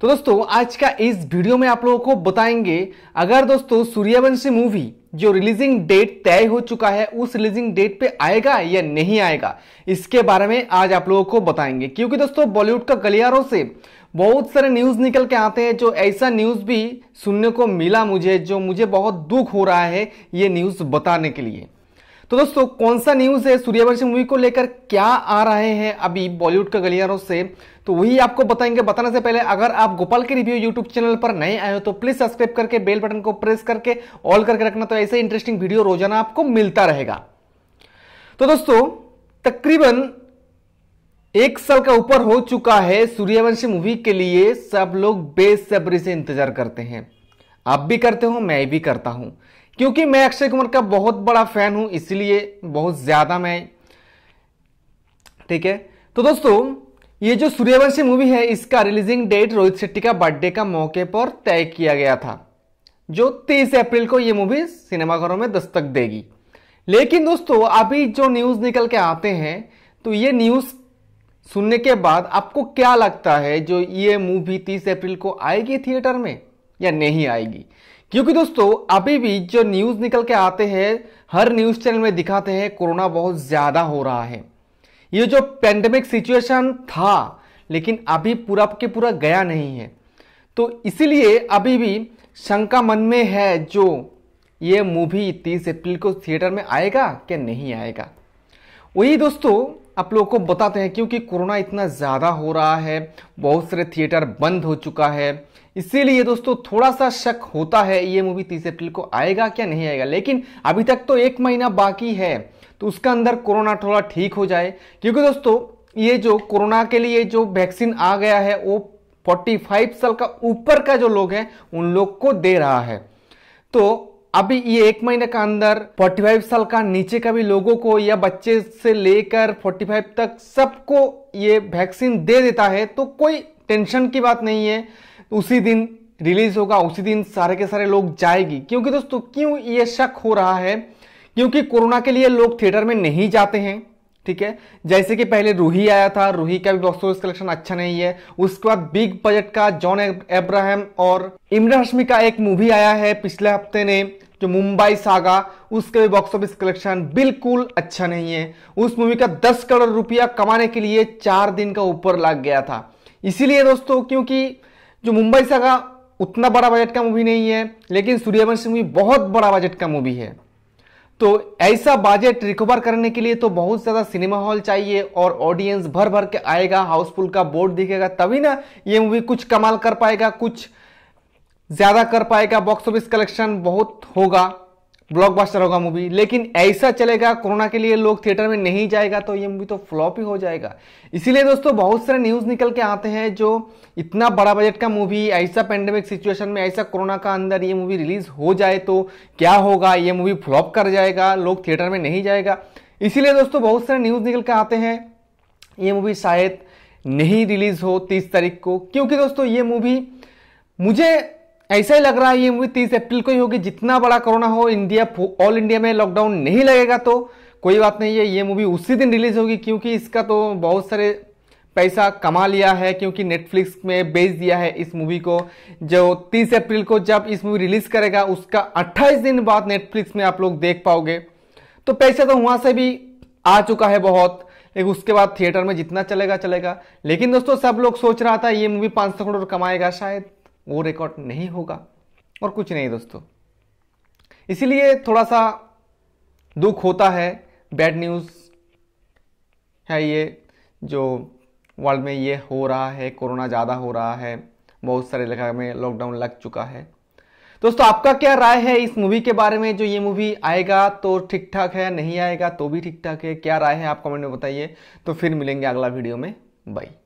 तो दोस्तों आज का इस वीडियो में आप लोगों को बताएंगे अगर दोस्तों सूर्यवंशी मूवी जो रिलीजिंग डेट तय हो चुका है उस रिलीजिंग डेट पे आएगा या नहीं आएगा इसके बारे में आज आप लोगों को बताएंगे क्योंकि दोस्तों बॉलीवुड का गलियारों से बहुत सारे न्यूज़ निकल के आते हैं जो ऐसा न्यूज़ भी सुनने को मिला मुझे जो मुझे बहुत दुख हो रहा है ये न्यूज़ बताने के लिए तो दोस्तों कौन सा न्यूज़ है सूर्यवंशी मूवी को लेकर क्या आ रहे हैं अभी बॉलीवुड का गलियारों से तो वही आपको बताएंगे बताने से पहले अगर आप गोपाल के रिव्यू यूट्यूब चैनल पर नए आए हो तो प्लीज सब्सक्राइब करके बेल बटन को प्रेस करके ऑल करके रखना तो ऐसे इंटरेस्टिंग वीडियो रोजाना आपको मिलता रहेगा तो दोस्तों तकरीबन एक साल का ऊपर हो चुका है सूर्यवंशी मूवी के लिए सब लोग बेसब्री से इंतजार करते हैं आप भी करते हो मैं भी करता हूं क्योंकि मैं अक्षय कुमार का बहुत बड़ा फैन हूं इसलिए बहुत ज्यादा मैं ठीक है तो दोस्तों ये जो सूर्यवंशी मूवी है इसका रिलीजिंग डेट रोहित शेट्टी का बर्थडे का मौके पर तय किया गया था जो 30 अप्रैल को ये मूवी सिनेमाघरों में दस्तक देगी लेकिन दोस्तों अभी जो न्यूज़ निकल के आते हैं तो ये न्यूज़ सुनने के बाद आपको क्या लगता है जो ये मूवी 30 अप्रैल को आएगी थिएटर में या नहीं आएगी क्योंकि दोस्तों अभी भी जो न्यूज़ निकल के आते हैं हर न्यूज़ चैनल में दिखाते हैं कोरोना बहुत ज़्यादा हो रहा है ये जो पेंडेमिक सिचुएशन था लेकिन अभी पूरा के पूरा गया नहीं है तो इसीलिए अभी भी शंका मन में है जो ये मूवी तीस अप्रैल को थिएटर में आएगा क्या नहीं आएगा वही दोस्तों आप लोगों को बताते हैं क्योंकि कोरोना इतना ज़्यादा हो रहा है बहुत सारे थिएटर बंद हो चुका है इसीलिए दोस्तों थोड़ा सा शक होता है ये मूवी तीस अप्रैल को आएगा क्या नहीं आएगा लेकिन अभी तक तो एक महीना बाकी है तो उसका अंदर कोरोना थोड़ा ठीक हो जाए क्योंकि दोस्तों ये जो कोरोना के लिए जो वैक्सीन आ गया है वो 45 साल का ऊपर का जो लोग हैं उन लोग को दे रहा है तो अभी ये एक महीने का अंदर 45 साल का नीचे का भी लोगों को या बच्चे से लेकर 45 तक सबको ये वैक्सीन दे देता है तो कोई टेंशन की बात नहीं है तो उसी दिन रिलीज होगा उसी दिन सारे के सारे लोग जाएगी क्योंकि दोस्तों क्यों ये शक हो रहा है क्योंकि कोरोना के लिए लोग थिएटर में नहीं जाते हैं ठीक है जैसे कि पहले रूही आया था रूही का भी बॉक्स ऑफिस कलेक्शन अच्छा नहीं है उसके बाद बिग बजट का जॉन एब्राहम और इमरान हशमी का एक मूवी आया है पिछले हफ्ते ने जो मुंबई सागा उसका भी बॉक्स ऑफिस कलेक्शन बिल्कुल अच्छा नहीं है उस मूवी का दस करोड़ रुपया कमाने के लिए चार दिन का ऊपर लग गया था इसीलिए दोस्तों क्योंकि जो मुंबई सगा उतना बड़ा बजट का मूवी नहीं है लेकिन सूर्यवंशी मूवी बहुत बड़ा बजट का मूवी है तो ऐसा बजट रिकवर करने के लिए तो बहुत ज़्यादा सिनेमा हॉल चाहिए और ऑडियंस भर भर के आएगा हाउसफुल का बोर्ड दिखेगा तभी ना ये मूवी कुछ कमाल कर पाएगा कुछ ज़्यादा कर पाएगा बॉक्स ऑफिस कलेक्शन बहुत होगा ब्लॉकबस्टर होगा मूवी लेकिन ऐसा चलेगा कोरोना के लिए लोग थिएटर में नहीं जाएगा तो ये मूवी तो फ्लॉप ही हो जाएगा इसीलिए दोस्तों बहुत सारे न्यूज़ निकल के आते हैं जो इतना बड़ा बजट का मूवी ऐसा पेंडेमिक सिचुएशन में ऐसा कोरोना का अंदर ये मूवी रिलीज हो जाए तो क्या होगा ये मूवी फ्लॉप कर जाएगा लोग थिएटर में नहीं जाएगा इसीलिए दोस्तों बहुत सारे न्यूज़ निकल के आते हैं ये मूवी शायद नहीं रिलीज हो तीस तारीख को क्योंकि दोस्तों ये मूवी मुझे ऐसा ही लग रहा है ये मूवी तीस अप्रैल को ही होगी जितना बड़ा कोरोना हो इंडिया ऑल इंडिया में लॉकडाउन नहीं लगेगा तो कोई बात नहीं है ये मूवी उसी दिन रिलीज होगी क्योंकि इसका तो बहुत सारे पैसा कमा लिया है क्योंकि नेटफ्लिक्स में बेच दिया है इस मूवी को जो 30 अप्रैल को जब इस मूवी रिलीज करेगा उसका 28 दिन बाद नेटफ्लिक्स में आप लोग देख पाओगे तो पैसा तो वहाँ से भी आ चुका है बहुत लेकिन उसके बाद थिएटर में जितना चलेगा चलेगा लेकिन दोस्तों सब लोग सोच रहा था ये मूवी पाँच सौ करोड़ कमाएगा शायद वो रिकॉर्ड नहीं होगा और कुछ नहीं दोस्तों इसीलिए थोड़ा सा दुख होता है बैड न्यूज़ है ये जो वर्ल्ड में ये हो रहा है कोरोना ज़्यादा हो रहा है बहुत सारे इलाका में लॉकडाउन लग चुका है दोस्तों आपका क्या राय है इस मूवी के बारे में जो ये मूवी आएगा तो ठीक ठाक है नहीं आएगा तो भी ठीक ठाक है क्या राय है आप कमेंट में बताइए तो फिर मिलेंगे अगला वीडियो में बाई